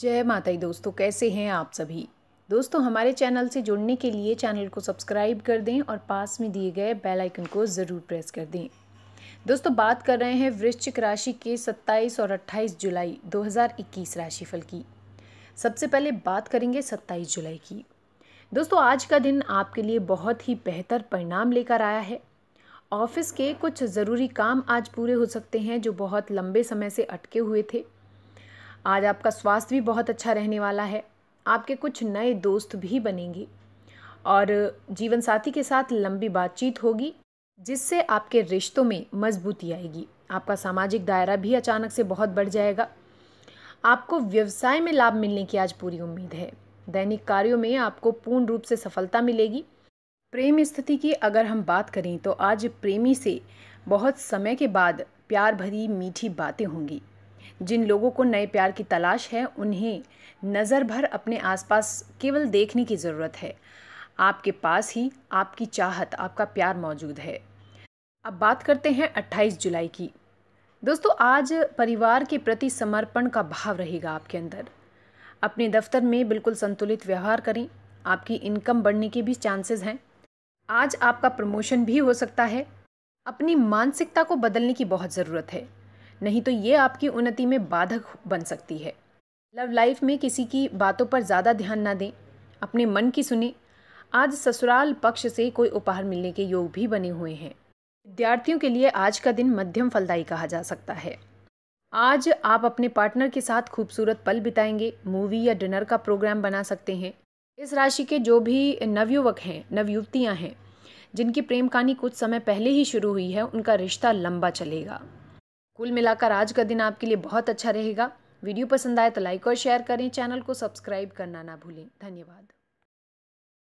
जय माता दी दोस्तों कैसे हैं आप सभी दोस्तों हमारे चैनल से जुड़ने के लिए चैनल को सब्सक्राइब कर दें और पास में दिए गए बेल आइकन को ज़रूर प्रेस कर दें दोस्तों बात कर रहे हैं वृश्चिक राशि के 27 और 28 जुलाई 2021 राशिफल की सबसे पहले बात करेंगे 27 जुलाई की दोस्तों आज का दिन आपके लिए बहुत ही बेहतर परिणाम लेकर आया है ऑफिस के कुछ ज़रूरी काम आज पूरे हो सकते हैं जो बहुत लंबे समय से अटके हुए थे आज आपका स्वास्थ्य भी बहुत अच्छा रहने वाला है आपके कुछ नए दोस्त भी बनेंगे और जीवन साथी के साथ लंबी बातचीत होगी जिससे आपके रिश्तों में मजबूती आएगी आपका सामाजिक दायरा भी अचानक से बहुत बढ़ जाएगा आपको व्यवसाय में लाभ मिलने की आज पूरी उम्मीद है दैनिक कार्यों में आपको पूर्ण रूप से सफलता मिलेगी प्रेम स्थिति की अगर हम बात करें तो आज प्रेमी से बहुत समय के बाद प्यार भरी मीठी बातें होंगी जिन लोगों को नए प्यार की तलाश है उन्हें नज़र भर अपने आसपास केवल देखने की ज़रूरत है आपके पास ही आपकी चाहत आपका प्यार मौजूद है अब बात करते हैं 28 जुलाई की दोस्तों आज परिवार के प्रति समर्पण का भाव रहेगा आपके अंदर अपने दफ्तर में बिल्कुल संतुलित व्यवहार करें आपकी इनकम बढ़ने के भी चांसेस हैं आज आपका प्रमोशन भी हो सकता है अपनी मानसिकता को बदलने की बहुत ज़रूरत है नहीं तो ये आपकी उन्नति में बाधक बन सकती है लव लाइफ में किसी की बातों पर ज़्यादा ध्यान ना दें अपने मन की सुने आज ससुराल पक्ष से कोई उपहार मिलने के योग भी बने हुए हैं विद्यार्थियों के लिए आज का दिन मध्यम फलदायी कहा जा सकता है आज आप अपने पार्टनर के साथ खूबसूरत पल बिताएंगे मूवी या डिनर का प्रोग्राम बना सकते हैं इस राशि के जो भी नवयुवक हैं नवयुवतियाँ हैं जिनकी प्रेम कहानी कुछ समय पहले ही शुरू हुई है उनका रिश्ता लंबा चलेगा कुल मिलाकर आज का दिन आपके लिए बहुत अच्छा रहेगा वीडियो पसंद आए तो लाइक और शेयर करें चैनल को सब्सक्राइब करना ना भूलें धन्यवाद